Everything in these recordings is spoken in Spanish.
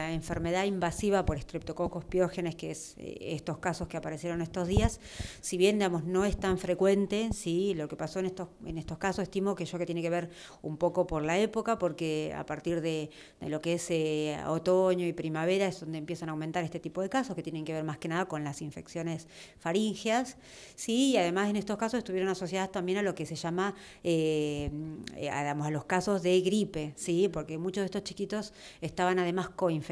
La enfermedad invasiva por estreptococos piógenes, que es eh, estos casos que aparecieron estos días, si bien no es tan frecuente, ¿sí? lo que pasó en estos, en estos casos estimo que yo que tiene que ver un poco por la época, porque a partir de, lo que es eh, otoño y primavera es donde empiezan a aumentar este tipo de casos, que tienen que ver más que nada con las infecciones faringeas, y además en estos casos estuvieron asociadas también a lo que se llama, eh, a, los casos de gripe, ¿sí? porque muchos de estos chiquitos estaban además coinfectados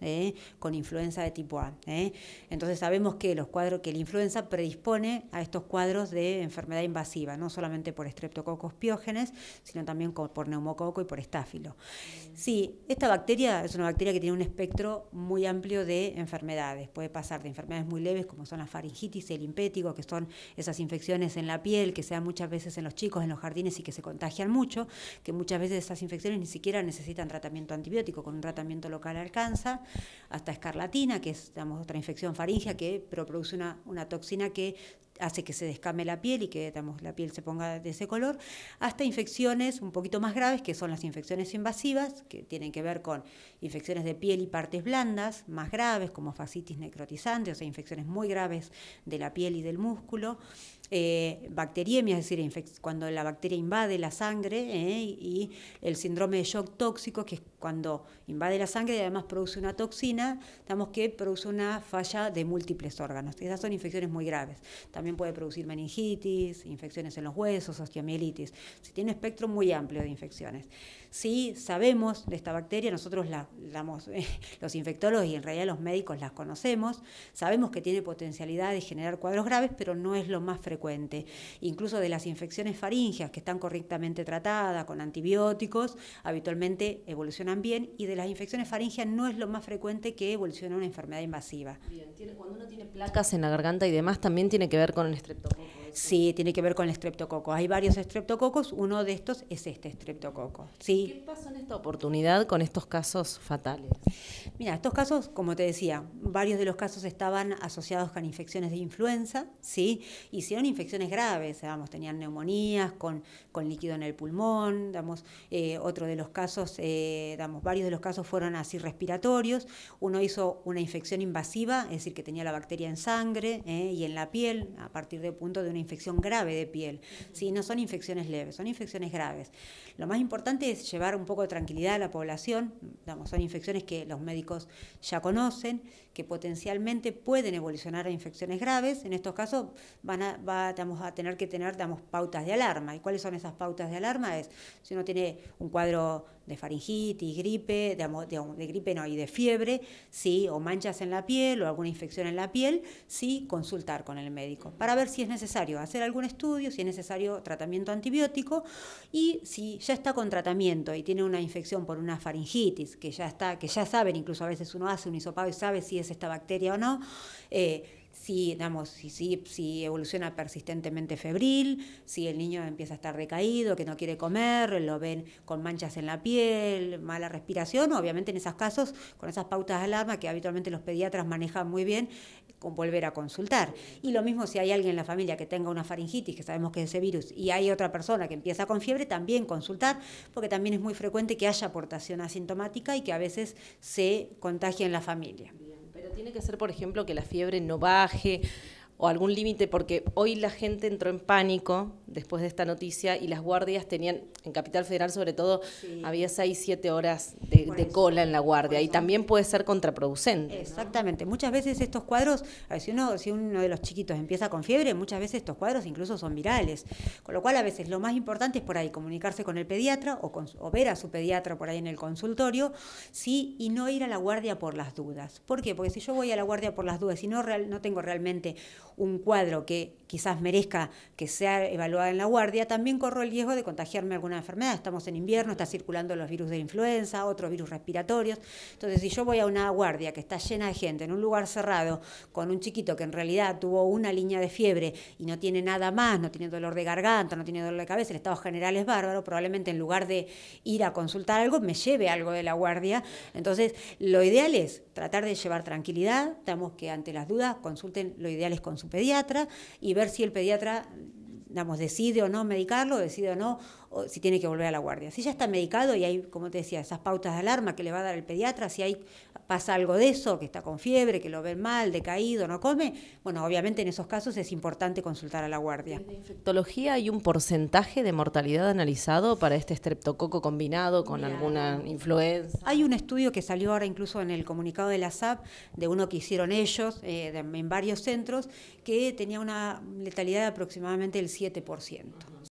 ¿eh? con influenza de tipo A. ¿eh? Entonces sabemos que los cuadros, que la influenza predispone a estos cuadros de enfermedad invasiva, no solamente por estreptococos piógenes, sino también por neumococo y por estáfilo. Sí, esta bacteria es una bacteria que tiene un espectro muy amplio de enfermedades. Puede pasar de enfermedades muy leves como son la faringitis, el impétigo, que son esas infecciones en la piel que se dan muchas veces en los chicos, en los jardines y que se contagian mucho, que muchas veces esas infecciones ni siquiera necesitan tratamiento antibiótico, con un tratamiento local alcanza, hasta escarlatina, que es otra infección faringia, que produce una, toxina que hace que se descame la piel y que la piel se ponga de ese color, hasta infecciones un poquito más graves, que son las infecciones invasivas, que tienen que ver con infecciones de piel y partes blandas, más graves, como fascitis necrotizante, o sea, infecciones muy graves de la piel y del músculo, eh, bacteriemia, es decir, cuando la bacteria invade la sangre, eh, y el síndrome de shock tóxico, que es cuando invade la sangre y además produce una toxina, estamos que produce una falla de múltiples órganos. Esas son infecciones muy graves. También puede producir meningitis, infecciones en los huesos, osteomielitis. Si tiene un espectro muy amplio de infecciones sí sabemos de esta bacteria, nosotros la, eh, los infectólogos y en realidad los médicos las conocemos, sabemos que tiene potencialidad de generar cuadros graves, pero no es lo más frecuente. Incluso de las infecciones faringias que están correctamente tratadas con antibióticos, habitualmente evolucionan bien y de las infecciones faringeas no es lo más frecuente que evoluciona una enfermedad invasiva. cuando uno tiene placas en la garganta y demás, también tiene que ver con el estreptococo. Sí, tiene que ver con el estreptococo. Hay varios estreptococos, uno de estos es este estreptococo. ¿Qué pasó en esta oportunidad con estos casos fatales? Mira, estos casos, como te decía, varios de los casos estaban asociados con infecciones de influenza, ¿sí? Hicieron infecciones graves, tenían neumonías con, líquido en el pulmón, eh, otro de los casos, eh, varios de los casos fueron así respiratorios, uno hizo una infección invasiva, es decir, que tenía la bacteria en sangre eh, y en la piel, a partir de punto de una infección grave de piel, ¿sí? No son infecciones leves, son infecciones graves. Lo más importante es llevar un poco de tranquilidad a la población, son infecciones que los médicos ya conocen, que potencialmente pueden evolucionar a infecciones graves. En estos casos vamos a tener que tener damos pautas de alarma. ¿Y cuáles son esas pautas de alarma? Es si uno tiene un cuadro de faringitis, gripe, de, gripe no, y de fiebre, sí, o manchas en la piel o alguna infección en la piel, sí, consultar con el médico para ver si es necesario hacer algún estudio, si es necesario tratamiento antibiótico y si ya está con tratamiento y tiene una infección por una faringitis que ya está, que ya saben incluso a veces uno hace un hisopado y sabe si es esta bacteria o no. Eh, si, si, si, si, evoluciona persistentemente febril, si el niño empieza a estar recaído, que no quiere comer, lo ven con manchas en la piel, mala respiración, obviamente en esos casos, con esas pautas de alarma que habitualmente los pediatras manejan muy bien, con volver a consultar. Y lo mismo si hay alguien en la familia que tenga una faringitis, que sabemos que es ese virus, y hay otra persona que empieza con fiebre, también consultar, porque también es muy frecuente que haya aportación asintomática y que a veces se contagie en la familia tiene que ser, por ejemplo, que la fiebre no baje o algún límite, porque hoy la gente entró en pánico después de esta noticia y las guardias tenían, en Capital Federal sobre todo, había seis siete horas de, cola en la guardia y también puede ser contraproducente. Exactamente, muchas veces estos cuadros, a ver, si, uno, si uno de los chiquitos empieza con fiebre, muchas veces estos cuadros incluso son virales, con lo cual a veces lo más importante es por ahí comunicarse con el pediatra o, ver a su pediatra por ahí en el consultorio, sí, y no ir a la guardia por las dudas. ¿Por qué? Porque si yo voy a la guardia por las dudas y no, no tengo realmente un cuadro que quizás merezca que sea evaluada en la guardia, también corro el riesgo de contagiarme alguna enfermedad. Estamos en invierno, está circulando los virus de influenza, otros virus respiratorios. Entonces, si yo voy a una guardia que está llena de gente, en un lugar cerrado, con un chiquito que en realidad tuvo una línea de fiebre y no tiene nada más, no tiene dolor de garganta, no tiene dolor de cabeza, el estado general es bárbaro, probablemente en lugar de ir a consultar algo, me lleve algo de la guardia. Entonces, lo ideal es tratar de llevar tranquilidad, estamos que ante las dudas consulten, lo ideal es consultar su pediatra y ver si el pediatra digamos, decide o no medicarlo, decide o no si tiene que volver a la guardia. Si ya está medicado y hay, como te decía, esas pautas de alarma que le va a dar el pediatra, si hay, pasa algo de eso, que está con fiebre, que lo ven mal, decaído, no come, bueno, obviamente en esos casos es importante consultar a la guardia. ¿En infectología hay un porcentaje de mortalidad analizado para este estreptococo combinado con alguna influenza? Hay un estudio que salió ahora incluso en el comunicado de la SAP, de uno que hicieron ellos eh, en varios centros, que tenía una letalidad de aproximadamente el 7%.